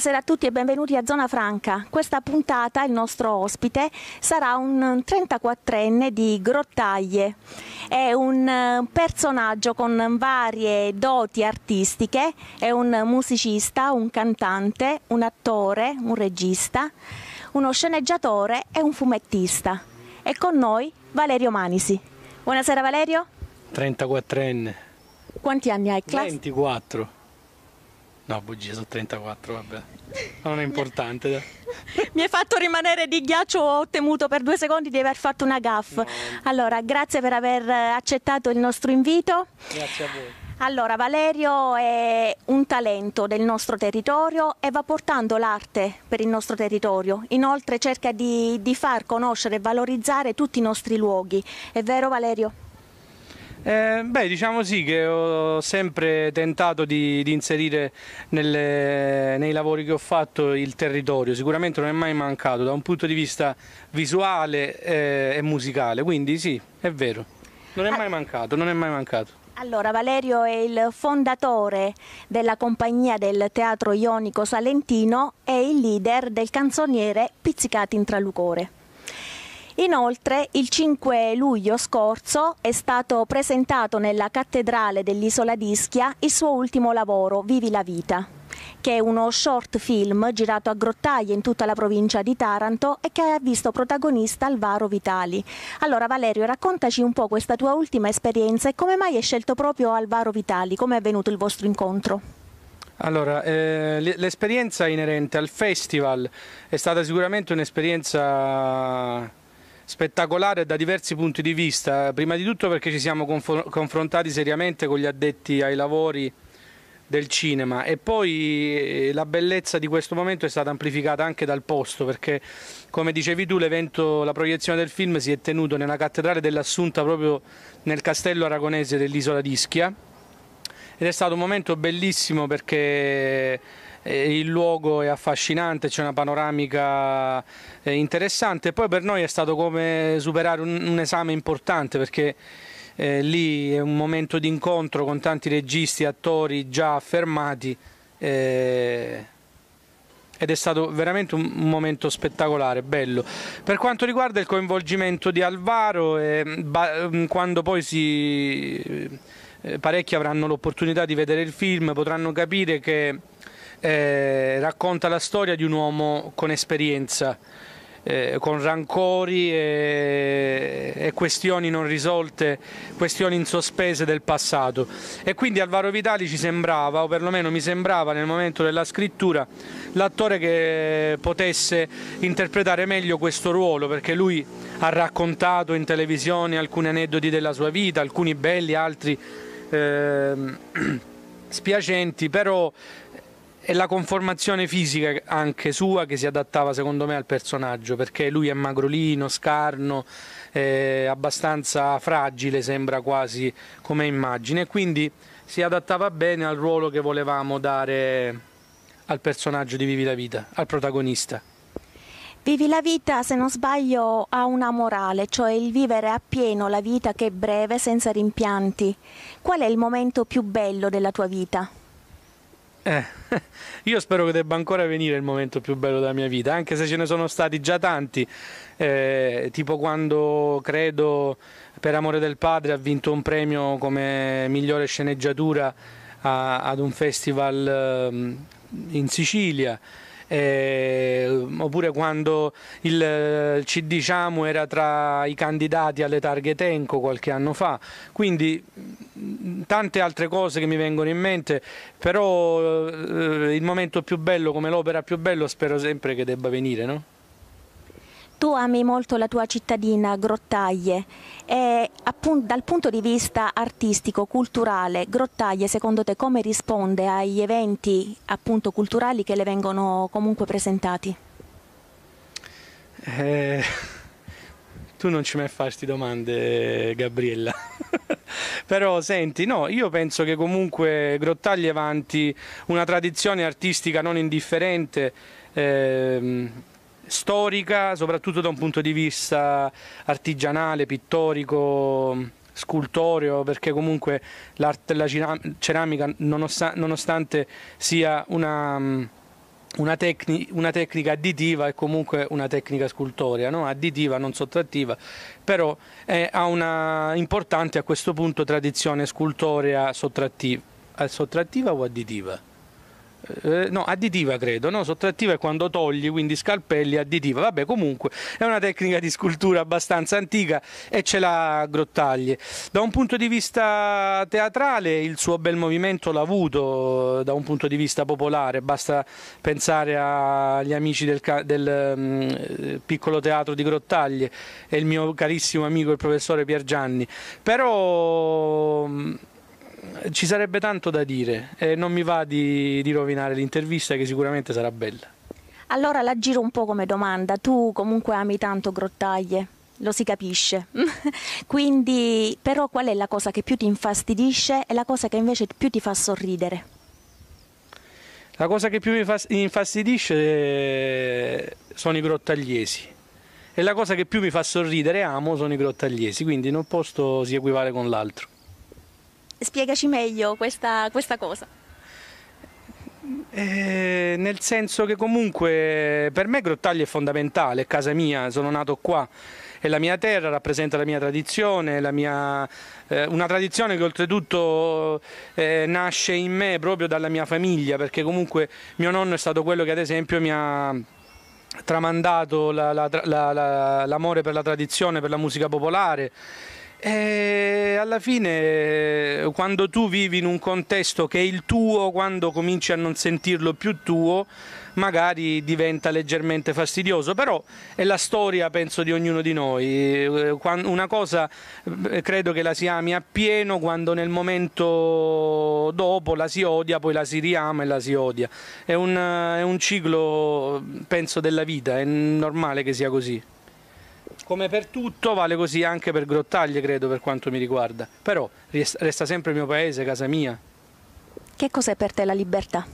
Buonasera a tutti e benvenuti a Zona Franca. Questa puntata il nostro ospite sarà un 34enne di Grottaglie. È un eh, personaggio con varie doti artistiche, è un musicista, un cantante, un attore, un regista, uno sceneggiatore e un fumettista. È con noi Valerio Manisi. Buonasera Valerio. 34enne. Quanti anni hai? Class? 24. No, bugie, sono 34, vabbè. Non è importante. Mi hai fatto rimanere di ghiaccio, ho temuto per due secondi di aver fatto una gaffa. No. Allora, grazie per aver eh, accettato il nostro invito. Grazie a voi. Allora, Valerio è un talento del nostro territorio e va portando l'arte per il nostro territorio. Inoltre cerca di, di, far conoscere e valorizzare tutti i nostri luoghi. È vero Valerio? Eh, beh, diciamo sì che ho sempre tentato di, di inserire nelle, nei lavori che ho fatto il territorio, sicuramente non è mai mancato da un punto di vista visuale eh, e musicale, quindi sì, è vero, non è ah. mai mancato, non è mai mancato. Allora, Valerio è il fondatore della compagnia del Teatro Ionico Salentino e il leader del canzoniere Pizzicati in Tralucore. Inoltre il 5 luglio scorso è stato presentato nella cattedrale dell'isola d'Ischia il suo ultimo lavoro, Vivi la vita che è uno short film girato a Grottaglie in tutta la provincia di Taranto e che ha visto protagonista Alvaro Vitali. Allora Valerio, raccontaci un po' questa tua ultima esperienza e come mai hai scelto proprio Alvaro Vitali, come è avvenuto il vostro incontro? Allora, eh, l'esperienza inerente al festival è stata sicuramente un'esperienza spettacolare da diversi punti di vista, prima di tutto perché ci siamo confrontati seriamente con gli addetti ai lavori del cinema e poi eh, la bellezza di questo momento è stata amplificata anche dal posto perché come dicevi tu l'evento, la proiezione del film si è tenuto nella cattedrale dell'Assunta proprio nel castello aragonese dell'isola di Ischia ed è stato un momento bellissimo perché eh, il luogo è affascinante, c'è una panoramica eh, interessante. Poi per noi è stato come superare un, un esame importante perché eh, lì è un momento di incontro con tanti registi, attori già affermati eh, ed è stato veramente un, un, momento spettacolare, bello. Per quanto riguarda il coinvolgimento di Alvaro, eh, ba, ehm, quando poi si, eh, parecchi avranno l'opportunità di vedere il film potranno capire che eh, racconta la storia di un uomo con esperienza, eh, con rancori e, e, questioni non risolte, questioni in sospese del passato. E quindi Alvaro Vitali ci sembrava, o perlomeno mi sembrava nel momento della scrittura, l'attore che potesse interpretare meglio questo ruolo, perché lui ha raccontato in televisione alcuni aneddoti della sua vita, alcuni belli, altri eh, spiacenti, però e la conformazione fisica anche sua che si adattava secondo me al personaggio perché lui è magrolino, scarno, eh, abbastanza fragile sembra quasi come immagine quindi si adattava bene al ruolo che volevamo dare al personaggio di Vivi la Vita, al protagonista. Vivi la vita, se non sbaglio, ha una morale, cioè il vivere appieno la vita che è breve, senza rimpianti. Qual è il momento più bello della tua vita? Eh, io spero che debba ancora venire il momento più bello della mia vita, anche se ce ne sono stati già tanti, eh, tipo quando credo per amore del padre ha vinto un premio come migliore sceneggiatura a, ad un festival ehm, in Sicilia. Eh, oppure quando il eh, CD Ciamo era tra i candidati alle targhe Tenco qualche anno fa. Quindi tante altre cose che mi vengono in mente, però eh, il momento più bello, come l'opera più bello spero sempre che debba venire, no? Tu ami molto la tua cittadina Grottaglie e appunto, dal punto di vista artistico, culturale, Grottaglie secondo te come risponde agli eventi appunto, culturali che le vengono comunque presentati? Eh, tu non ci mai farti domande Gabriella. Però senti, no, io penso che comunque Grottaglie avanti una tradizione artistica non indifferente. Ehm, storica, soprattutto da un punto di vista artigianale, pittorico, scultoreo, perché comunque la ceramica, nonostante sia una una, tecni- una, tecnica additiva è comunque una tecnica scultorea, no? additiva, non sottrattiva, però eh, ha una importante a questo punto tradizione scultorea sottrattiva, eh, sottrattiva o additiva? eh, no, additiva credo, no? sottrattiva è quando togli, quindi scalpelli, additiva. Vabbè, comunque è una tecnica di scultura abbastanza antica e ce l'ha Grottaglie. Da un punto di vista teatrale il suo bel movimento l'ha avuto, eh, da un punto di vista popolare, basta pensare agli amici del, del um, piccolo teatro di Grottaglie e il mio carissimo amico il professore Piergianni. Però... Um, ci sarebbe tanto da dire e non mi va di, di rovinare l'intervista che sicuramente sarà bella. Allora la giro un po' come domanda, tu comunque ami tanto grottaglie, lo si capisce, quindi però qual è la cosa che più ti infastidisce e la cosa che invece più ti fa sorridere? La cosa che più mi infastidisce eh, sono i grottagliesi e la cosa che più mi fa sorridere e amo sono i grottagliesi, quindi in un posto si equivale con l'altro. Spiegaci meglio questa, questa cosa. Eh, nel senso che comunque eh, per me Grottaglia è fondamentale, è casa mia, sono nato qua, è la mia terra, rappresenta la mia tradizione, la mia, eh, una tradizione che oltretutto eh, nasce in me proprio dalla mia famiglia, perché comunque mio nonno è stato quello che ad esempio mi ha tramandato l'amore la, la, la, per la tradizione, per la musica popolare e eh, alla fine, quando tu vivi in un contesto che è il tuo, quando cominci a non sentirlo più tuo, magari diventa leggermente fastidioso, però è la storia, penso, di ognuno di noi. Eh, una cosa eh, credo che la si ami appieno quando nel momento dopo la si odia, poi la si riama e la si odia. È un, è un ciclo, penso, della vita, è normale che sia così. Come per tutto vale così anche per Grottaglie, credo, per quanto mi riguarda. Però resta sempre il mio paese, casa mia. Che cos'è per te la libertà?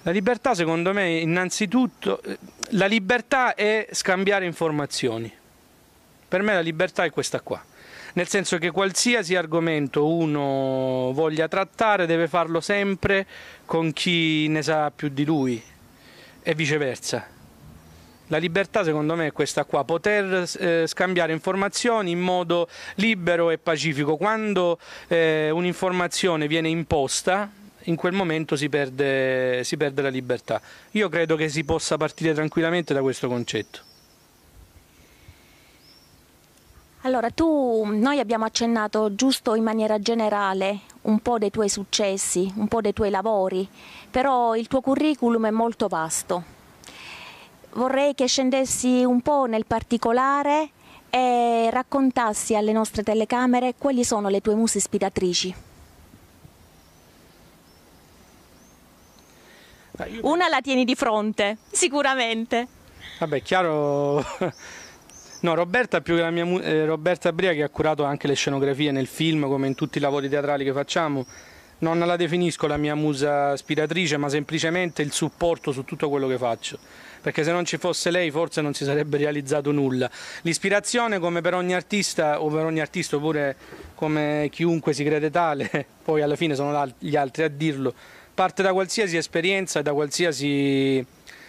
La libertà, secondo me, innanzitutto, eh, la libertà è scambiare informazioni. Per me la libertà è questa qua nel senso che qualsiasi argomento uno voglia trattare deve farlo sempre con chi ne sa più di lui e viceversa. La libertà secondo me è questa qua, poter eh, scambiare informazioni in modo libero e pacifico. Quando eh, un'informazione viene imposta, in quel momento si perde, si perde la libertà. Io credo che si possa partire tranquillamente da questo concetto. Allora, tu, noi abbiamo accennato giusto in maniera generale un po' dei tuoi successi, un po' dei tuoi lavori, però il tuo curriculum è molto vasto vorrei che scendessi un po' nel particolare e raccontassi alle nostre telecamere quali sono le tue muse ispiratrici. Una la tieni di fronte, sicuramente. Vabbè, chiaro... No, Roberta, più che la mia, eh, Roberta Bria che ha curato anche le scenografie nel film, come in tutti i lavori teatrali che facciamo, non la definisco la mia musa ispiratrice, ma semplicemente il supporto su tutto quello che faccio. Perché se non ci fosse lei forse non si sarebbe realizzato nulla. L'ispirazione, come per ogni artista, o per ogni artista, oppure come chiunque si crede tale, poi alla fine sono gli altri a dirlo, parte da qualsiasi esperienza e da qualsiasi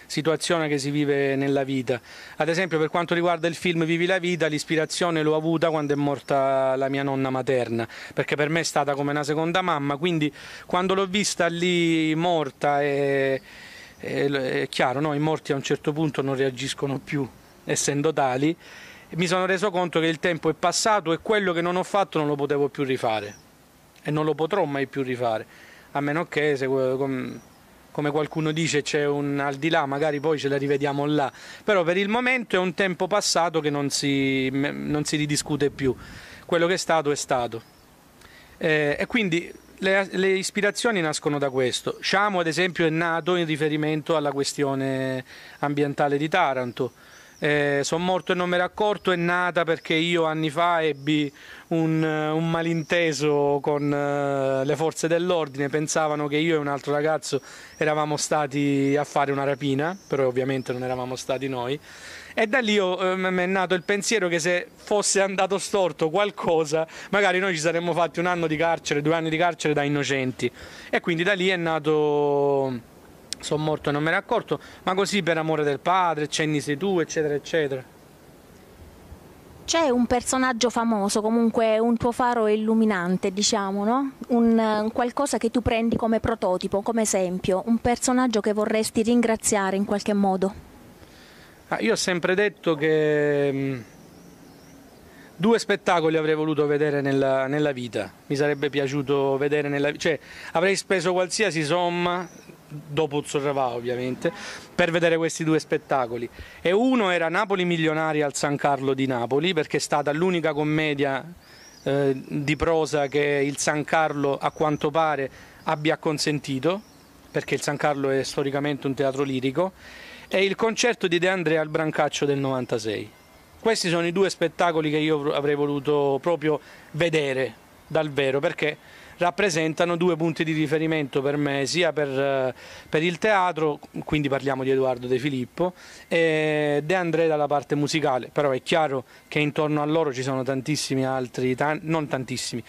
situazione che si vive nella vita. Ad esempio per quanto riguarda il film Vivi la vita, l'ispirazione l'ho avuta quando è morta la mia nonna materna, perché per me è stata come una seconda mamma, quindi quando l'ho vista lì morta è, è, è chiaro, no? i morti a un certo punto non reagiscono più, essendo tali, mi sono reso conto che il tempo è passato e quello che non ho fatto non lo potevo più rifare e non lo potrò mai più rifare, a meno che... Se, com, come qualcuno dice c'è un al di là, magari poi ce la rivediamo là, però per il momento è un tempo passato che non si, non si ridiscute più, quello che è stato è stato. Eh, e quindi le, le, ispirazioni nascono da questo. Sciamo ad esempio è nato in riferimento alla questione ambientale di Taranto, eh, sono morto e non me ne accorto è nata perché io anni fa ebbi un, eh, un malinteso con eh, le forze dell'ordine, pensavano che io e un altro ragazzo eravamo stati a fare una rapina, però ovviamente non eravamo stati noi. E da lì eh, è nato il pensiero che se fosse andato storto qualcosa, magari noi ci saremmo fatti un anno di carcere, due anni di carcere da innocenti. E quindi da lì è nato sono morto e non me ne accorto, ma così per amore del padre, cenni sei tu, eccetera, eccetera. C'è un personaggio famoso, comunque un tuo faro illuminante, diciamo, no? Un, qualcosa che tu prendi come prototipo, come esempio, un personaggio che vorresti ringraziare in qualche modo. Ah, io ho sempre detto che mm, due spettacoli avrei voluto vedere nella, nella, vita, mi sarebbe piaciuto vedere nella vita, cioè avrei speso qualsiasi somma dopo il Sorrevà ovviamente, per vedere questi due spettacoli. E uno era Napoli Milionari al San Carlo di Napoli, perché è stata l'unica commedia eh, di prosa che il San Carlo a quanto pare abbia consentito, perché il San Carlo è storicamente un teatro lirico, e il concerto di De Andrea al Brancaccio del 96. Questi sono i due spettacoli che io avrei voluto proprio vedere dal vero, perché rappresentano due punti di riferimento per me, sia per, eh, per il teatro, quindi parliamo di Edoardo De Filippo, e De André dalla parte musicale, però è chiaro che intorno a loro ci sono tantissimi altri, tan non tantissimi,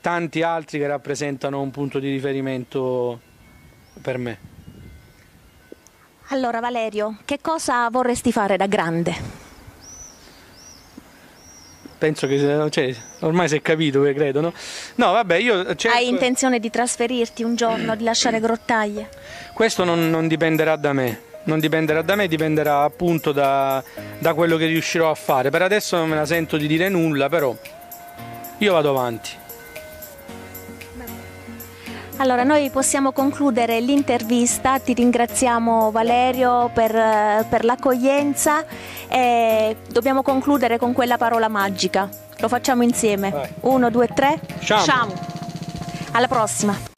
tanti altri che rappresentano un punto di riferimento per me. Allora Valerio, che cosa vorresti fare da grande? penso che cioè, ormai si è capito che credo, no? No, vabbè, io cerco... Hai intenzione di trasferirti un giorno, di lasciare grottaglie? Questo non, non dipenderà da me, non dipenderà da me, dipenderà appunto da, da, quello che riuscirò a fare. Per adesso non me la sento di dire nulla, però io vado avanti. Allora, noi possiamo concludere l'intervista, ti ringraziamo Valerio per, eh, per l'accoglienza e dobbiamo concludere con quella parola magica. Lo facciamo insieme. Vai. Uno, due, tre. Ciao. Alla prossima.